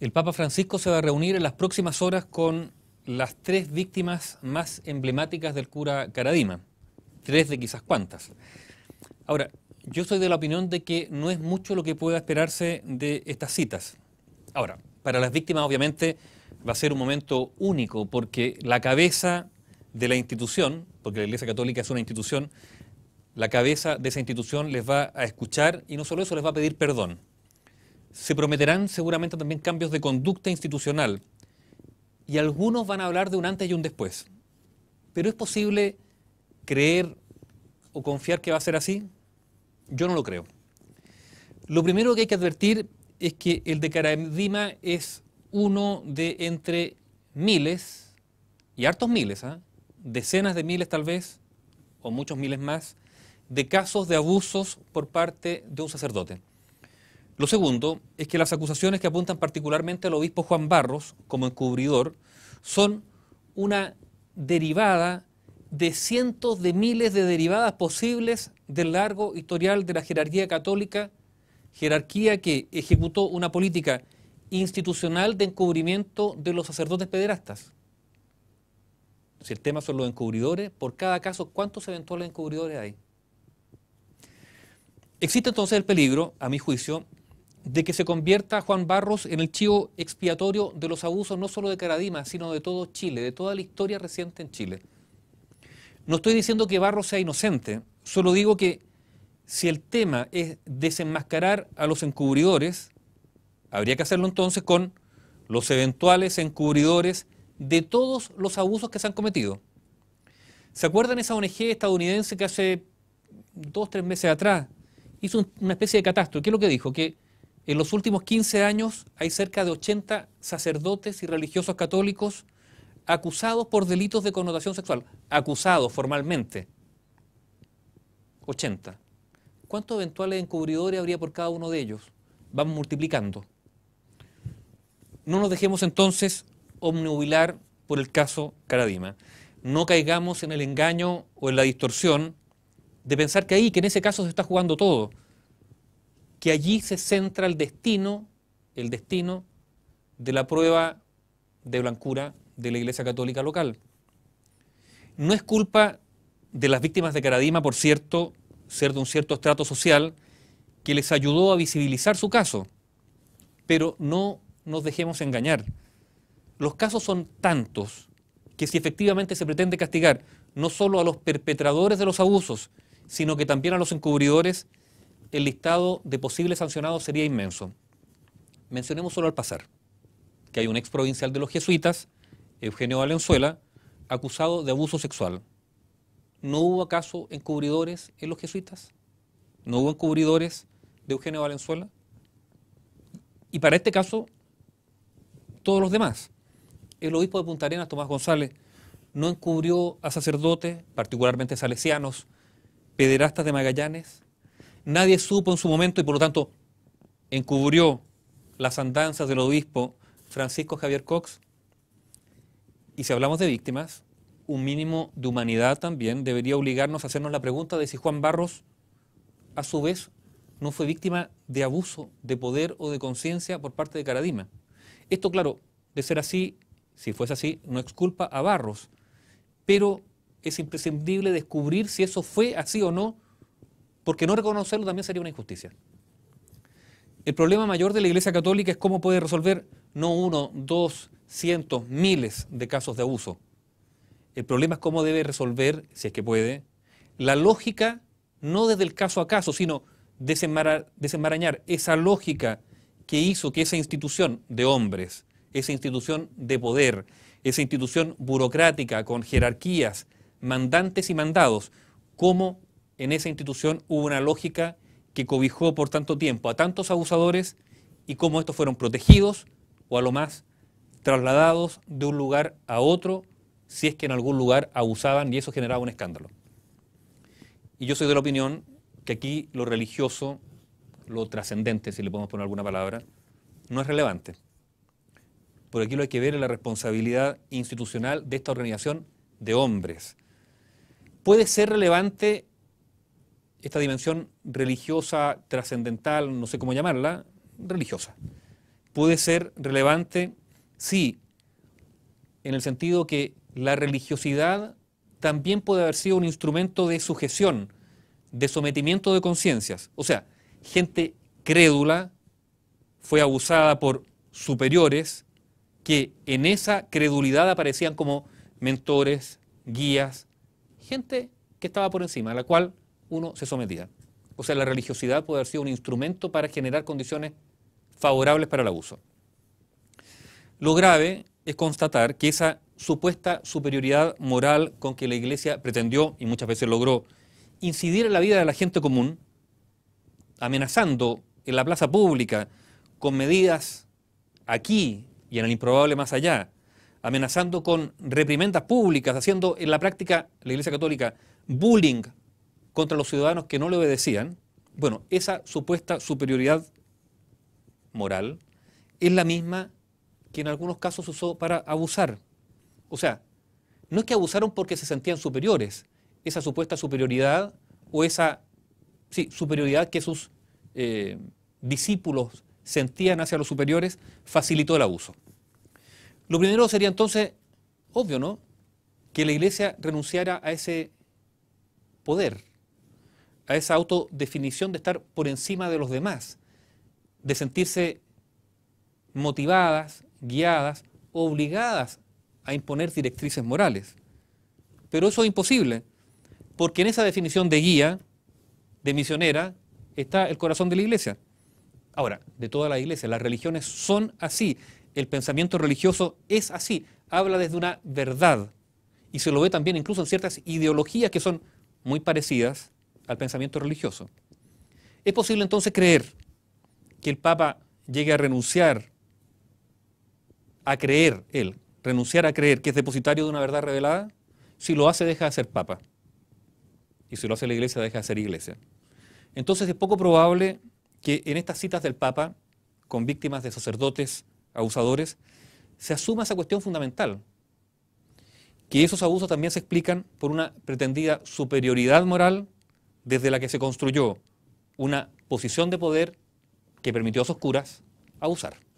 El Papa Francisco se va a reunir en las próximas horas con las tres víctimas más emblemáticas del cura Caradima, tres de quizás cuantas. Ahora, yo soy de la opinión de que no es mucho lo que pueda esperarse de estas citas. Ahora, para las víctimas obviamente va a ser un momento único porque la cabeza de la institución, porque la Iglesia Católica es una institución, la cabeza de esa institución les va a escuchar y no solo eso, les va a pedir perdón se prometerán seguramente también cambios de conducta institucional y algunos van a hablar de un antes y un después. Pero es posible creer o confiar que va a ser así? Yo no lo creo. Lo primero que hay que advertir es que el de Caradima es uno de entre miles, y hartos miles, ¿ah? decenas de miles tal vez, o muchos miles más, de casos de abusos por parte de un sacerdote. Lo segundo es que las acusaciones que apuntan particularmente al obispo Juan Barros como encubridor son una derivada de cientos de miles de derivadas posibles del largo historial de la jerarquía católica, jerarquía que ejecutó una política institucional de encubrimiento de los sacerdotes pederastas. Si el tema son los encubridores, por cada caso, ¿cuántos eventuales encubridores hay? Existe entonces el peligro, a mi juicio, de que se convierta Juan Barros en el chivo expiatorio de los abusos no solo de Caradima, sino de todo Chile, de toda la historia reciente en Chile. No estoy diciendo que Barros sea inocente, solo digo que si el tema es desenmascarar a los encubridores, habría que hacerlo entonces con los eventuales encubridores de todos los abusos que se han cometido. ¿Se acuerdan esa ONG estadounidense que hace dos, tres meses atrás hizo una especie de catástrofe? ¿Qué es lo que dijo? Que en los últimos 15 años hay cerca de 80 sacerdotes y religiosos católicos acusados por delitos de connotación sexual, acusados formalmente. 80. ¿Cuántos eventuales encubridores habría por cada uno de ellos? Vamos multiplicando. No nos dejemos entonces omnubilar por el caso Caradima. No caigamos en el engaño o en la distorsión de pensar que ahí, que en ese caso se está jugando todo que allí se centra el destino, el destino de la prueba de blancura de la Iglesia Católica local. No es culpa de las víctimas de Caradima, por cierto, ser de un cierto estrato social que les ayudó a visibilizar su caso, pero no nos dejemos engañar. Los casos son tantos que si efectivamente se pretende castigar no solo a los perpetradores de los abusos, sino que también a los encubridores, el listado de posibles sancionados sería inmenso. Mencionemos solo al pasar que hay un ex provincial de los jesuitas, Eugenio Valenzuela, acusado de abuso sexual. ¿No hubo acaso encubridores en los jesuitas? ¿No hubo encubridores de Eugenio Valenzuela? Y para este caso, todos los demás. El obispo de Punta Arenas, Tomás González, no encubrió a sacerdotes, particularmente salesianos, pederastas de Magallanes, nadie supo en su momento y por lo tanto encubrió las andanzas del obispo Francisco Javier Cox. Y si hablamos de víctimas, un mínimo de humanidad también debería obligarnos a hacernos la pregunta de si Juan Barros, a su vez, no fue víctima de abuso de poder o de conciencia por parte de Caradima. Esto, claro, de ser así, si fuese así, no exculpa a Barros, pero es imprescindible descubrir si eso fue así o no porque no reconocerlo también sería una injusticia. El problema mayor de la Iglesia Católica es cómo puede resolver no uno, dos, cientos, miles de casos de abuso. El problema es cómo debe resolver, si es que puede, la lógica no desde el caso a caso, sino desenmarañar esa lógica que hizo que esa institución de hombres, esa institución de poder, esa institución burocrática con jerarquías, mandantes y mandados, cómo en esa institución hubo una lógica que cobijó por tanto tiempo a tantos abusadores y cómo estos fueron protegidos o a lo más trasladados de un lugar a otro si es que en algún lugar abusaban y eso generaba un escándalo. Y yo soy de la opinión que aquí lo religioso, lo trascendente, si le podemos poner alguna palabra, no es relevante. Por aquí lo hay que ver en la responsabilidad institucional de esta organización de hombres. Puede ser relevante esta dimensión religiosa, trascendental, no sé cómo llamarla, religiosa, puede ser relevante sí, en el sentido que la religiosidad también puede haber sido un instrumento de sujeción, de sometimiento de conciencias. O sea, gente crédula fue abusada por superiores que en esa credulidad aparecían como mentores, guías, gente que estaba por encima, la cual uno se sometía. O sea, la religiosidad puede haber sido un instrumento para generar condiciones favorables para el abuso. Lo grave es constatar que esa supuesta superioridad moral con que la Iglesia pretendió y muchas veces logró incidir en la vida de la gente común, amenazando en la plaza pública con medidas aquí y en el improbable más allá, amenazando con reprimendas públicas, haciendo en la práctica la Iglesia Católica bullying contra los ciudadanos que no le obedecían, bueno, esa supuesta superioridad moral es la misma que en algunos casos usó para abusar. O sea, no es que abusaron porque se sentían superiores, esa supuesta superioridad o esa superioridad que sus eh, discípulos sentían hacia los superiores facilitó el abuso. Lo primero sería entonces, obvio, ¿no? Que la iglesia renunciara a ese poder a esa autodefinición de estar por encima de los demás, de sentirse motivadas, guiadas, obligadas a imponer directrices morales. Pero eso es imposible, porque en esa definición de guía, de misionera, está el corazón de la iglesia. Ahora, de toda la iglesia, las religiones son así, el pensamiento religioso es así, habla desde una verdad y se lo ve también incluso en ciertas ideologías que son muy parecidas, al pensamiento religioso. ¿Es posible entonces creer que el Papa llegue a renunciar a creer, él, renunciar a creer que es depositario de una verdad revelada? Si lo hace, deja de ser Papa. Y si lo hace la Iglesia, deja de ser Iglesia. Entonces es poco probable que en estas citas del Papa, con víctimas de sacerdotes abusadores, se asuma esa cuestión fundamental, que esos abusos también se explican por una pretendida superioridad moral desde la que se construyó una posición de poder que permitió a sus curas abusar.